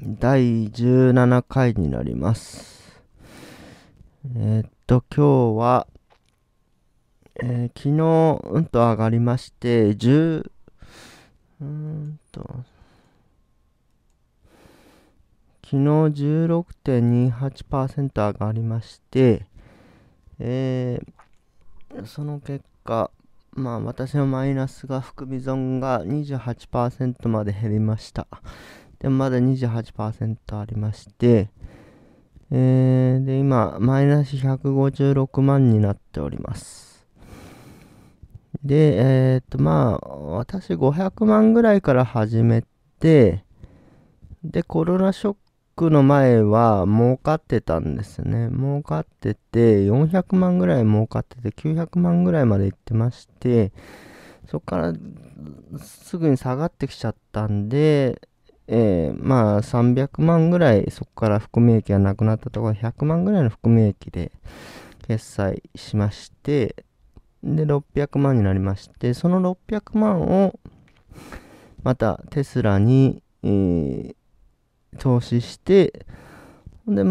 第17回になります。えー、っと、今日は、えー、昨日、うんと上がりまして、10、うんと、昨日16.28%上がりまして、えー、その結果、まあ私のマイナスが含み損が28%まで減りました。でもまだ28%ありまして、えー、で、今、マイナス156万になっております。で、えー、っと、まあ、私500万ぐらいから始めて、で、コロナショックの前は儲かってたんですね。儲かってて、400万ぐらい儲かってて、900万ぐらいまで行ってまして、そこからすぐに下がってきちゃったんで、えー、まあ300万ぐらいそこから含み益がなくなったところ100万ぐらいの含み益で決済しましてで600万になりましてその600万をまたテスラに、えー、投資してで、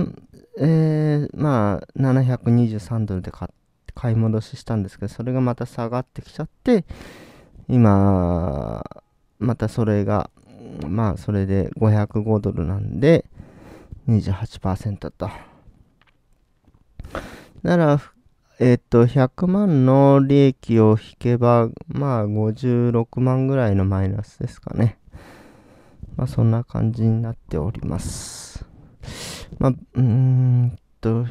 えー、まあ723ドルで買買い戻ししたんですけどそれがまた下がってきちゃって今またそれがまあそれで505ドルなんで28%と。なら、えっと、100万の利益を引けば、まあ56万ぐらいのマイナスですかね。まあそんな感じになっております。まあ、うーんと、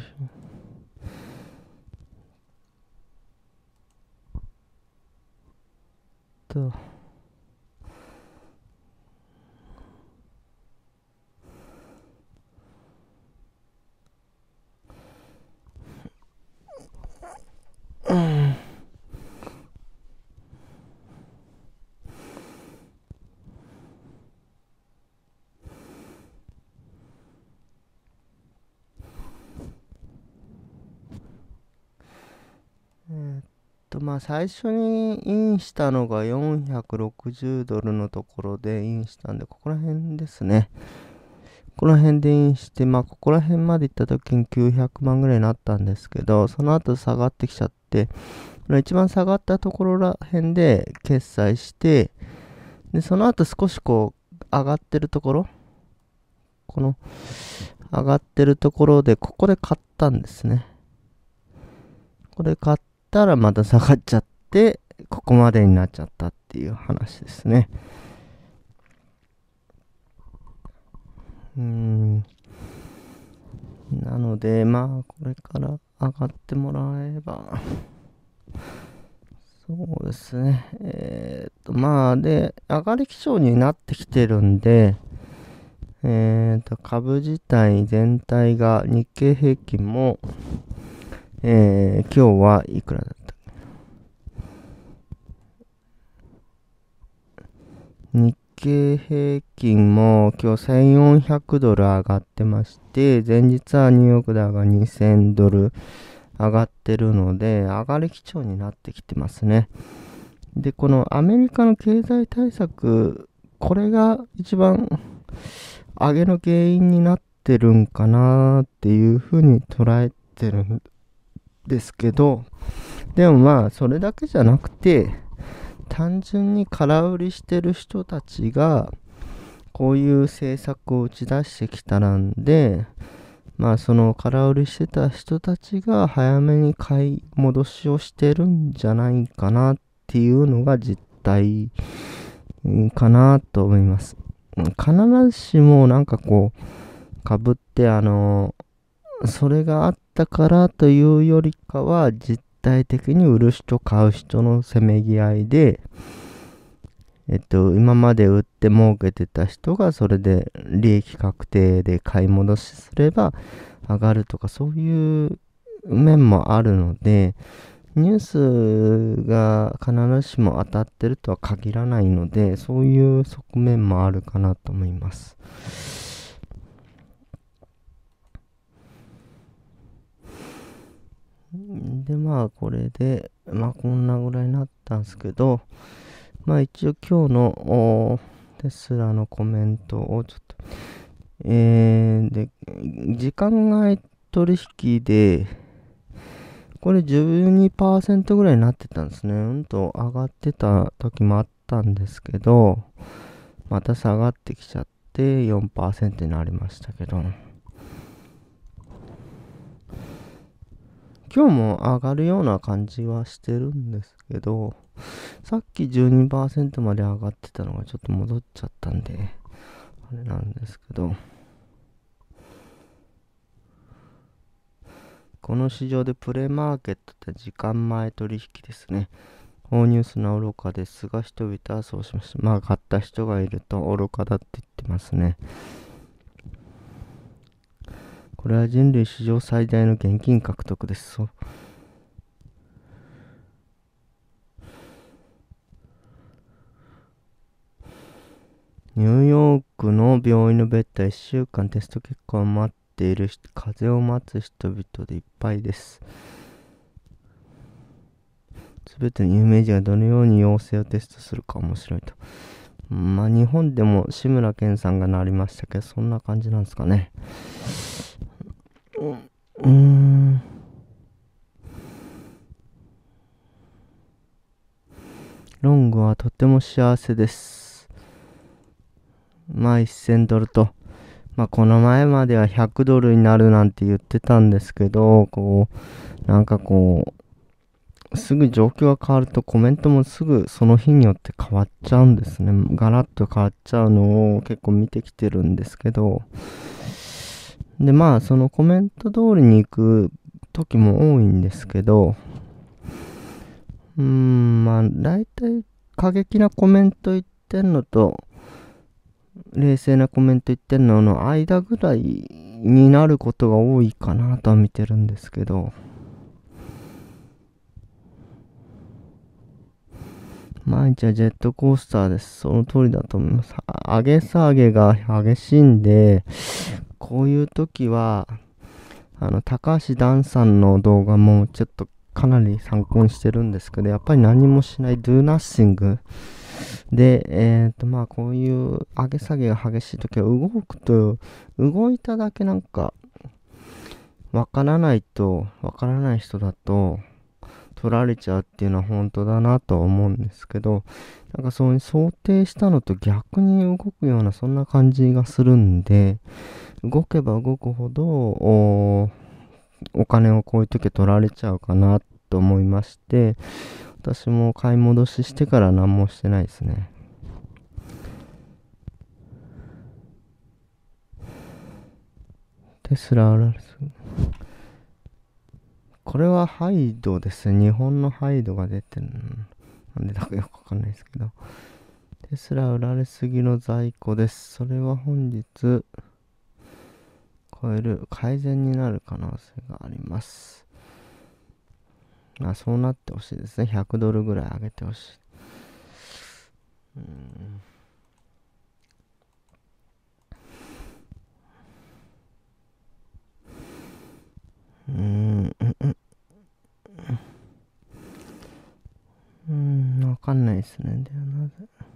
と、えっとまあ最初にインしたのが460ドルのところでインしたんでここら辺ですね。ここら辺でインして、まあ、ここら辺まで行った時に900万ぐらいになったんですけど、その後下がってきちゃっ、一番下がったところら辺で決済して、で、その後少しこう、上がってるところ、この、上がってるところで、ここで買ったんですね。これ買ったらまた下がっちゃって、ここまでになっちゃったっていう話ですね。うん。なので、まあ、これから、上がってもらえば、そうですね。えー、っと、まあ、で、上がり基調になってきてるんで、えー、っと、株自体全体が日経平均も、えー、今日はいくらだった日経平均も今日1400ドル上がってまして、前日はニューヨークダウが2000ドル上がってるので、上がり基調になってきてますね。で、このアメリカの経済対策、これが一番上げの原因になってるんかなっていうふうに捉えてるんですけど、でもまあ、それだけじゃなくて、単純に空売りしてる人たちがこういう政策を打ち出してきたなんでまあその空売りしてた人たちが早めに買い戻しをしてるんじゃないかなっていうのが実態かなと思います。必ずしもなんかこうぶってあのそれがあったからというよりかは実体的に売る人買う人のせめぎ合いで、えっと、今まで売って儲けてた人がそれで利益確定で買い戻しすれば上がるとかそういう面もあるのでニュースが必ずしも当たってるとは限らないのでそういう側面もあるかなと思います。で、まあ、これで、まあ、こんなぐらいになったんですけど、まあ、一応今日のテスラのコメントをちょっと、えー、で、時間外取引で、これ12%ぐらいになってたんですね。うんと上がってた時もあったんですけど、また下がってきちゃって4%になりましたけど。今日も上がるような感じはしてるんですけど、さっき12%まで上がってたのがちょっと戻っちゃったんで、あれなんですけど、この市場でプレマーケットって時間前取引ですね。大ニュースな愚かですが、人々はそうしました。まあ、買った人がいると愚かだって言ってますね。これは人類史上最大の現金獲得です。そうニューヨークの病院のベッドは1週間テスト結果を待っている風を待つ人々でいっぱいです。全ての有名人がどのように陽性をテストするか面白いと。まあ日本でも志村けんさんがなりましたけど、そんな感じなんですかね。うん。ロングはとても幸せです。まあ1000ドルと、まあこの前までは100ドルになるなんて言ってたんですけど、こう、なんかこう、すぐ状況が変わるとコメントもすぐその日によって変わっちゃうんですね。ガラッと変わっちゃうのを結構見てきてるんですけど、で、まあ、そのコメント通りに行く時も多いんですけど、うーん、まあ、大体過激なコメント言ってんのと、冷静なコメント言ってんのの間ぐらいになることが多いかなとは見てるんですけど、毎日はジェットコースターです。その通りだと思います。上げ下げが激しいんで、こういう時は、あの、高橋ダンさんの動画もちょっとかなり参考にしてるんですけど、やっぱり何もしない Do Nothing で、えっ、ー、と、まあ、こういう上げ下げが激しい時は動くと、動いただけなんか、わからないと、わからない人だと、取られちゃうっていうのは本当だなと思うんですけど、なんかそういう想定したのと逆に動くような、そんな感じがするんで、動けば動くほどお金をこういう時取られちゃうかなと思いまして私も買い戻ししてから何もしてないですねテスラあるこれはハイドです日本のハイドが出てるなんでだかよくわかんないですけどテスラ売られすぎの在庫です。それは本日、超える改善になる可能性があります。まあそうなってほしいですね。100ドルぐらい上げてほしい。うんうん、うん、わかんないですね。ではなぜ。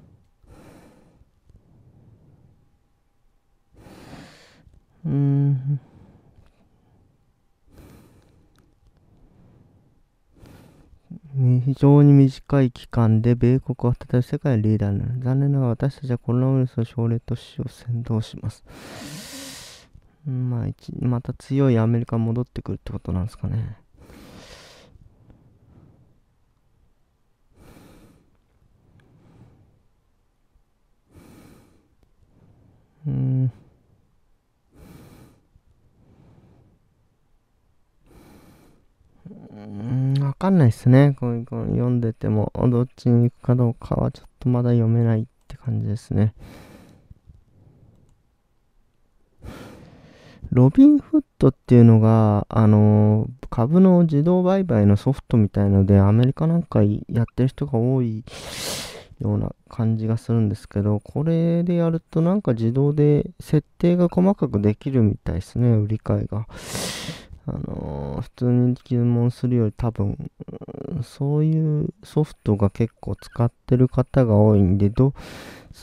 非常に短い期間で米国は再び世界のリーダーになる。残念ながら私たちはコロナウイルスの症例と死を先導します。まあ、また強いアメリカに戻ってくるってことなんですかね。かんないっすね。この読んでても、どっちに行くかどうかはちょっとまだ読めないって感じですね。ロビンフッドっていうのが、あのー、株の自動売買のソフトみたいので、アメリカなんかやってる人が多いような感じがするんですけど、これでやるとなんか自動で設定が細かくできるみたいですね、売り買いが。あのー、普通に注文するより多分、そういうソフトが結構使ってる方が多いんで、ど、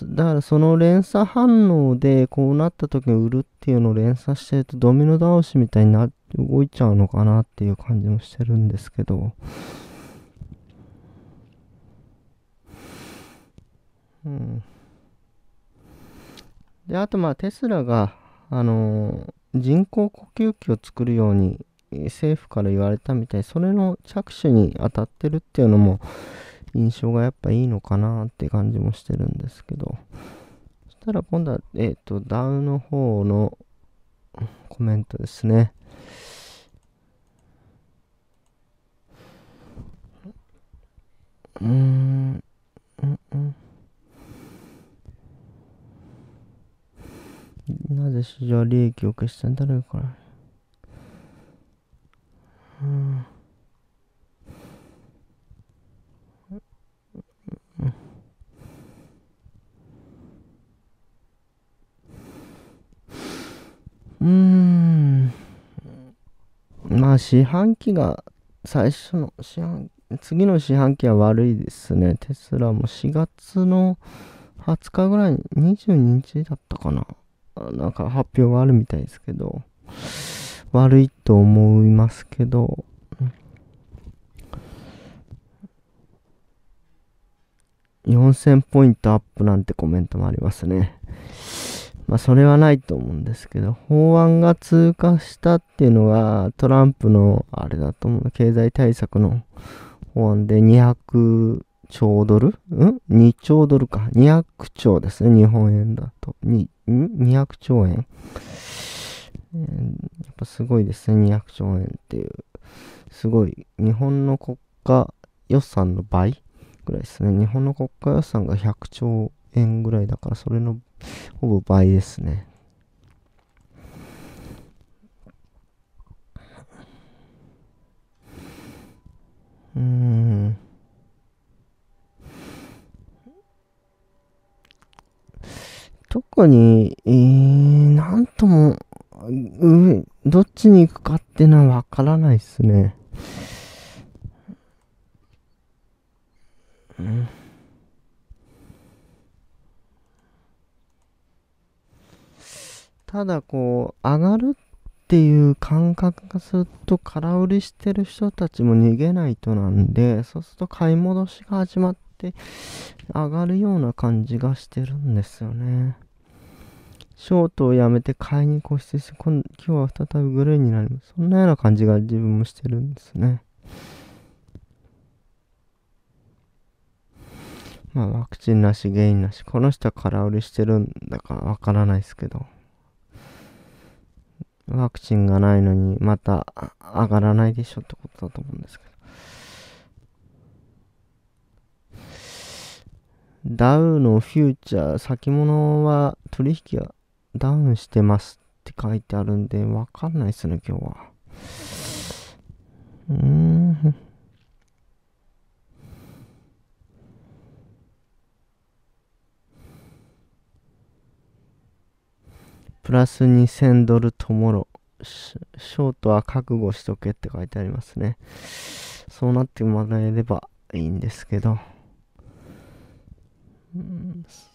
だからその連鎖反応でこうなった時に売るっていうのを連鎖してるとドミノ倒しみたいにな動いちゃうのかなっていう感じもしてるんですけど、うん。で、あとまあテスラが、あのー人工呼吸器を作るように政府から言われたみたいそれの着手に当たってるっていうのも印象がやっぱいいのかなって感じもしてるんですけどそしたら今度はえっ、ー、とダウの方のコメントですねうーんうんうんなぜ市場利益を消したんだろうから。うん。うん。まあ、四半期が、最初の四半、次の四半期は悪いですね。テスラも4月の20日ぐらいに、22日だったかな。なんか発表があるみたいですけど、悪いと思いますけど、4000ポイントアップなんてコメントもありますね。まあそれはないと思うんですけど、法案が通過したっていうのがトランプのあれだと思う。経済対策の法案で200兆ドルん ?2 兆ドルか。200兆ですね。日本円だと。200兆円、やっぱすごいですね、200兆円っていう。すごい、日本の国家予算の倍ぐらいですね。日本の国家予算が100兆円ぐらいだから、それのほぼ倍ですね。うん。特に、えー、なんとも、どっちに行くかっていうのはわからないっすね。ただこう、上がるっていう感覚がすると空売りしてる人たちも逃げないとなんで、そうすると買い戻しが始まってって上がるような感じがしてるんですよね。ショートをやめて買いに越して今、今日は再びグレーになります。そんなような感じが自分もしてるんですね。まあ、ワクチンなし、原因なし。この人は空売りしてるんだかわからないですけど。ワクチンがないのにまた上がらないでしょってことだと思うんですけど。ダウのフューチャー、先物は取引はダウンしてますって書いてあるんで、わかんないっすね、今日は。うーん。プラス2000ドルともろ。ショートは覚悟しとけって書いてありますね。そうなってもらえればいいんですけど。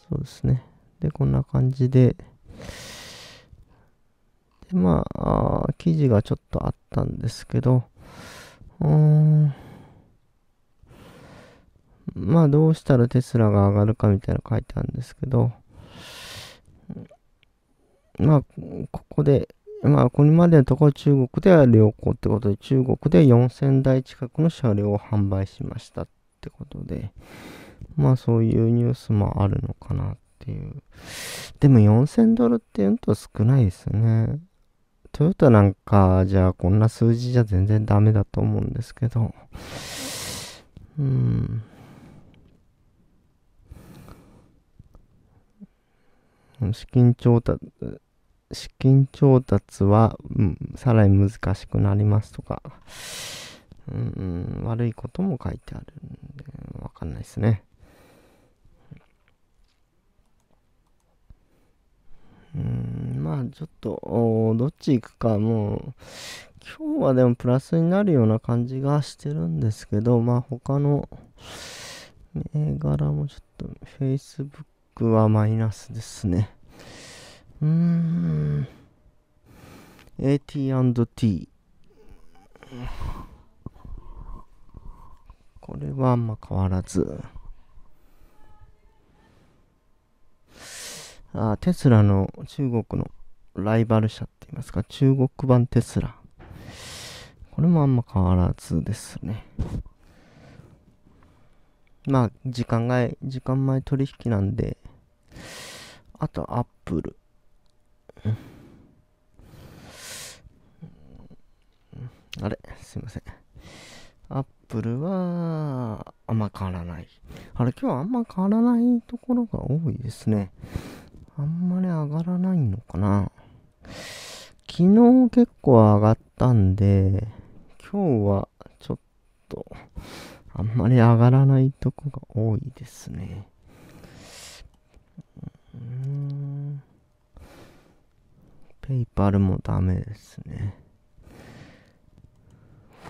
そうですね。で、こんな感じで、で、まあ、あ記事がちょっとあったんですけど、うーん、まあ、どうしたらテスラが上がるかみたいな書いてあるんですけど、まあ、ここで、まあ、これまでのところ中国では良好ってことで、中国で4000台近くの車両を販売しましたってことで、まあそういうニュースもあるのかなっていう。でも4000ドルって言うと少ないですね。トヨタなんかじゃあこんな数字じゃ全然ダメだと思うんですけど。うん。資金調達、資金調達は、うん、さらに難しくなりますとか、うん、悪いことも書いてあるんで、わかんないですね。うん、まあちょっと、どっち行くか、もう、今日はでもプラスになるような感じがしてるんですけど、まあ他の銘柄もちょっと、Facebook はマイナスですね。うーん、AT&T。これはあんま変わらず。あテスラの中国のライバル社って言いますか、中国版テスラ。これもあんま変わらずですね。まあ、時間外、時間前取引なんで、あとアップル。あれすいません。アップルは、あんま変わらない。あれ、今日はあんま変わらないところが多いですね。あんまり上がらないのかな。昨日結構上がったんで、今日はちょっと、あんまり上がらないとこが多いですね。うん。ペイパルもダメですね。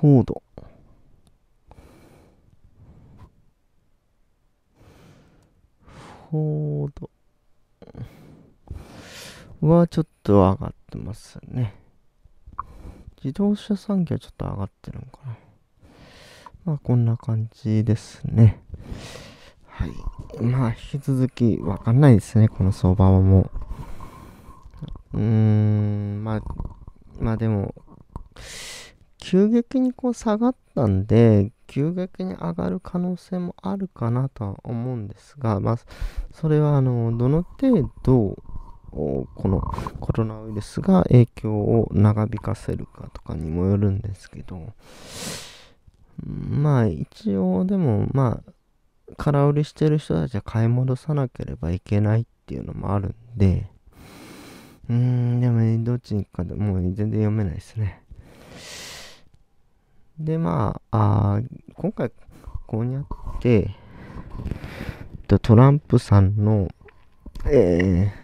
フォード。フォード。はちょっと上がってますね。自動車産業はちょっと上がってるのかな。まあこんな感じですね。はい。まあ引き続きわかんないですね、この相場はもう。うーん、まあ、まあでも、急激にこう下がったんで、急激に上がる可能性もあるかなとは思うんですが、まあ、それはあの、どの程度、このコロナウイルスが影響を長引かせるかとかにもよるんですけど、まあ一応でもまあ空売りしてる人たちは買い戻さなければいけないっていうのもあるんで、うーん、でも、ね、どっちに行くかでもう全然読めないですね。で、まあ、あ今回、ここにあって、トランプさんの、えー、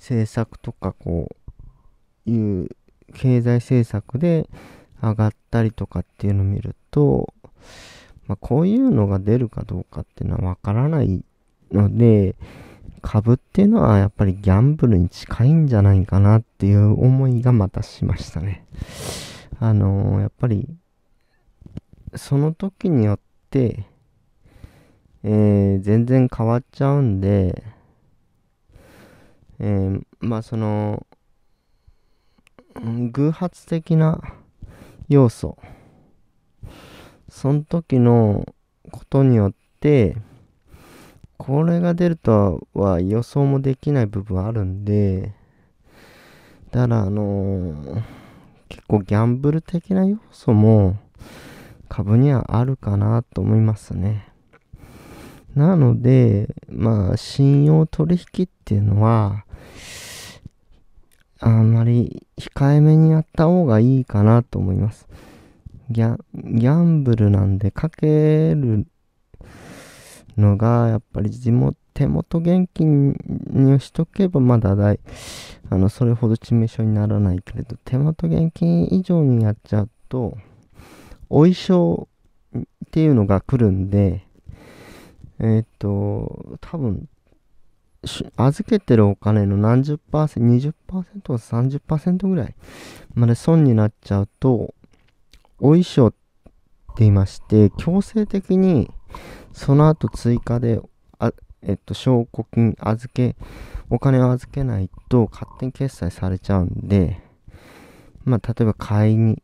政策とかこういう経済政策で上がったりとかっていうのを見ると、まあ、こういうのが出るかどうかっていうのはわからないので株っていうのはやっぱりギャンブルに近いんじゃないかなっていう思いがまたしましたね。あのー、やっぱりその時によって、えー、全然変わっちゃうんで、えー、まあその、偶発的な要素、その時のことによって、これが出るとは予想もできない部分あるんで、だからあのー、結構ギャンブル的な要素も株にはあるかなと思いますね。なので、まあ信用取引っていうのは、あんまり控えめにやった方がいいかなと思います。ギャギャンブルなんでかけるのが、やっぱり地元、手元現金にしとけばまだだい、あの、それほど致命傷にならないけれど、手元現金以上にやっちゃうと、お衣装っていうのが来るんで、えっ、ー、と、多分、預けてるお金の何十パーセント、20%セ30%ぐらいまで損になっちゃうと、お衣装って言いまして、強制的にその後追加で、あえっと、証拠金預け、お金を預けないと勝手に決済されちゃうんで、まあ、例えば買いに、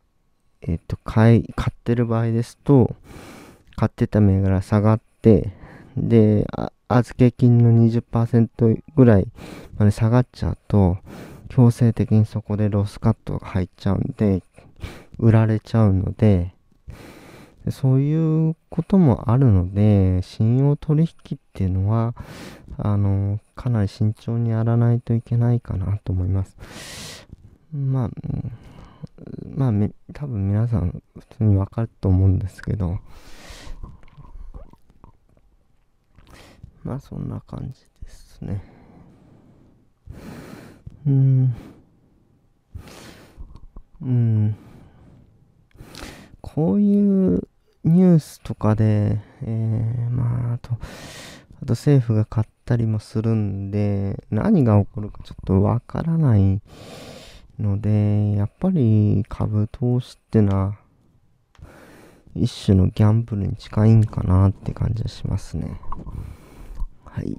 えっと、買い、買ってる場合ですと、買ってた銘柄下がって、で、あ預け金の20%ぐらいまで下がっちゃうと、強制的にそこでロスカットが入っちゃうんで、売られちゃうので、そういうこともあるので、信用取引っていうのは、あの、かなり慎重にやらないといけないかなと思います。まあ、まあ、多分皆さん普通にわかると思うんですけど、まあそんな感じですね。うん。うん。こういうニュースとかで、えー、まあ、あと、あと政府が買ったりもするんで、何が起こるかちょっとわからないので、やっぱり株投資ってのは、一種のギャンブルに近いんかなって感じがしますね。はい。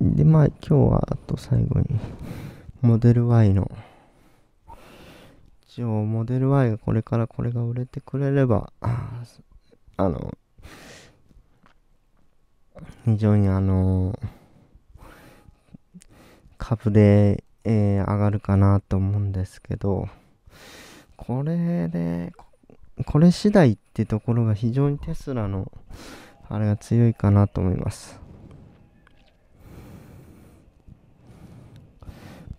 で、まあ今日はあと最後に、モデル Y の、一応モデル Y がこれからこれが売れてくれれば、あの、非常にあの、株で、えー、上がるかなと思うんですけど、これで、これ次第ってところが非常にテスラの、あれが強いかなと思います。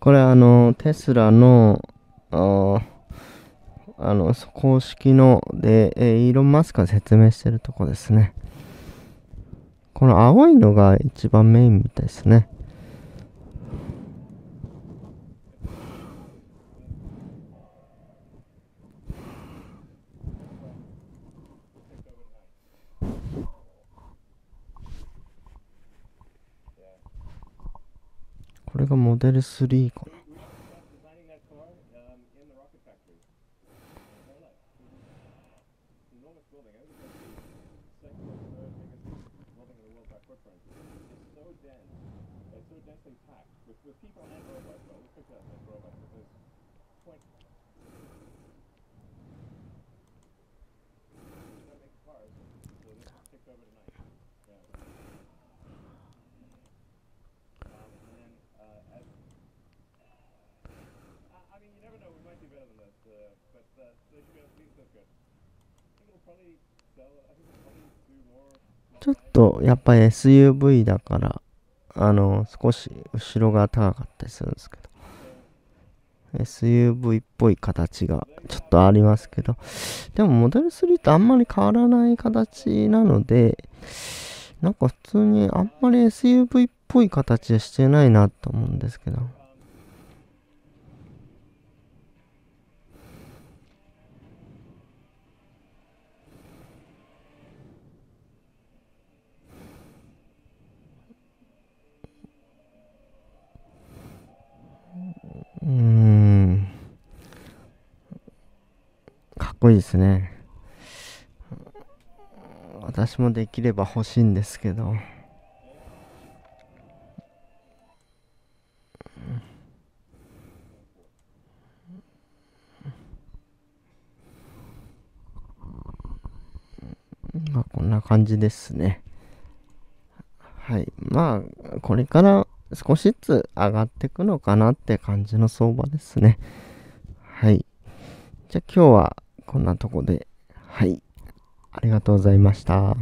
これあの、テスラの、ああの、公式ので、えイーロン・マスクが説明してるとこですね。この青いのが一番メインみたいですね。がモデル3かな。uh, b t uh, that ちょっとやっぱり SUV だからあの少し後ろが高かったりするんですけど SUV っぽい形がちょっとありますけどでもモデル3とあんまり変わらない形なのでなんか普通にあんまり SUV っぽい形はしてないなと思うんですけどうん。かっこいいですね。私もできれば欲しいんですけど。まあ、こんな感じですね。はい。まあ、これから少しずつ上がっていくのかなって感じの相場ですね。はい。じゃあ今日はこんなとこで、はい。ありがとうございました。